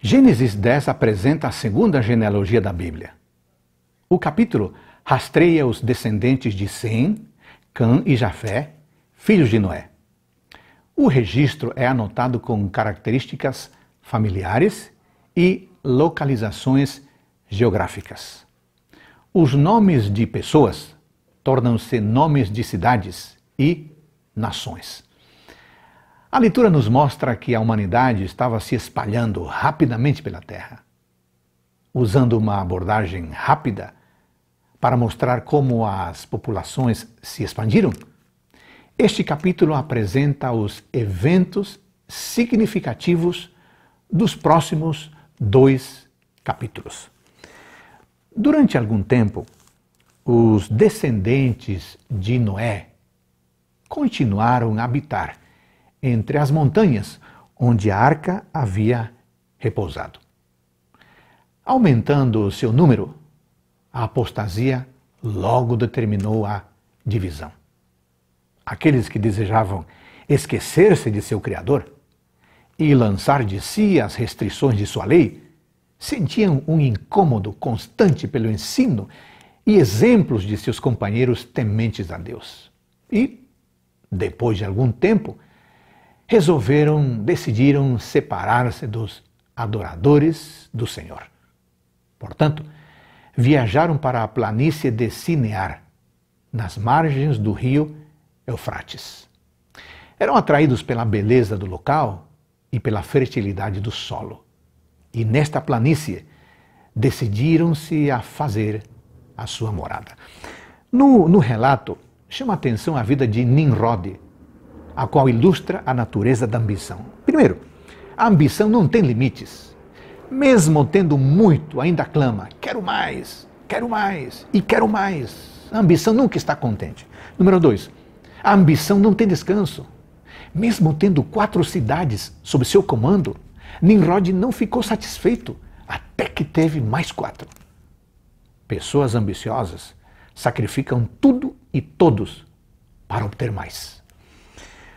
Gênesis 10 apresenta a segunda genealogia da Bíblia. O capítulo rastreia os descendentes de Sem, Cã e Jafé, filhos de Noé. O registro é anotado com características familiares e localizações geográficas. Os nomes de pessoas tornam-se nomes de cidades e nações. A leitura nos mostra que a humanidade estava se espalhando rapidamente pela Terra, usando uma abordagem rápida para mostrar como as populações se expandiram. Este capítulo apresenta os eventos significativos dos próximos dois capítulos. Durante algum tempo, os descendentes de Noé continuaram a habitar entre as montanhas onde a arca havia repousado. Aumentando o seu número, a apostasia logo determinou a divisão. Aqueles que desejavam esquecer-se de seu Criador e lançar de si as restrições de sua lei sentiam um incômodo constante pelo ensino e exemplos de seus companheiros tementes a Deus. E, depois de algum tempo, resolveram, decidiram separar-se dos adoradores do Senhor. Portanto, viajaram para a planície de Sinear, nas margens do rio Eufrates. Eram atraídos pela beleza do local e pela fertilidade do solo. E nesta planície decidiram-se a fazer a sua morada. No, no relato, chama atenção a vida de Nimrod, a qual ilustra a natureza da ambição. Primeiro, a ambição não tem limites. Mesmo tendo muito, ainda clama: quero mais, quero mais e quero mais. A ambição nunca está contente. Número dois, a ambição não tem descanso. Mesmo tendo quatro cidades sob seu comando, Nimrod não ficou satisfeito até que teve mais quatro. Pessoas ambiciosas sacrificam tudo e todos para obter mais.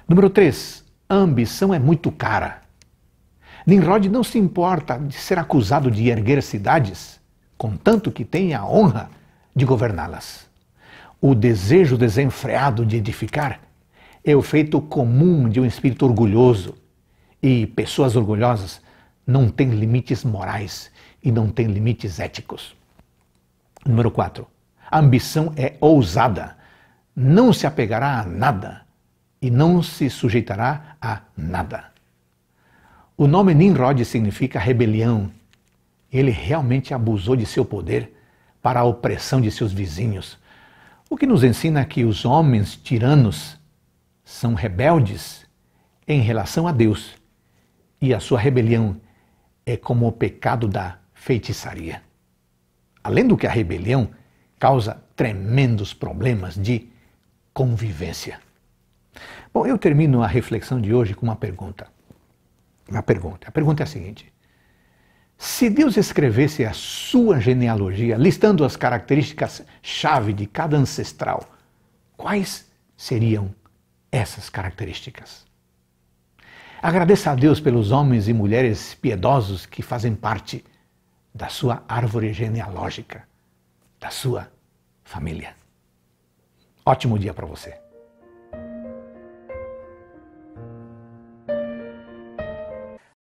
Número 3, a ambição é muito cara. Nimrod não se importa de ser acusado de erguer cidades, contanto que tenha a honra de governá-las. O desejo desenfreado de edificar é o feito comum de um espírito orgulhoso. E pessoas orgulhosas não têm limites morais e não têm limites éticos. Número 4. A ambição é ousada. Não se apegará a nada e não se sujeitará a nada. O nome Nimrod significa rebelião. Ele realmente abusou de seu poder para a opressão de seus vizinhos, o que nos ensina que os homens tiranos são rebeldes em relação a Deus e a sua rebelião é como o pecado da feitiçaria. Além do que a rebelião causa tremendos problemas de convivência. Bom, eu termino a reflexão de hoje com uma pergunta. Uma pergunta. A pergunta é a seguinte: se Deus escrevesse a sua genealogia, listando as características chave de cada ancestral, quais seriam essas características? Agradeça a Deus pelos homens e mulheres piedosos que fazem parte da sua árvore genealógica, da sua família. Ótimo dia para você.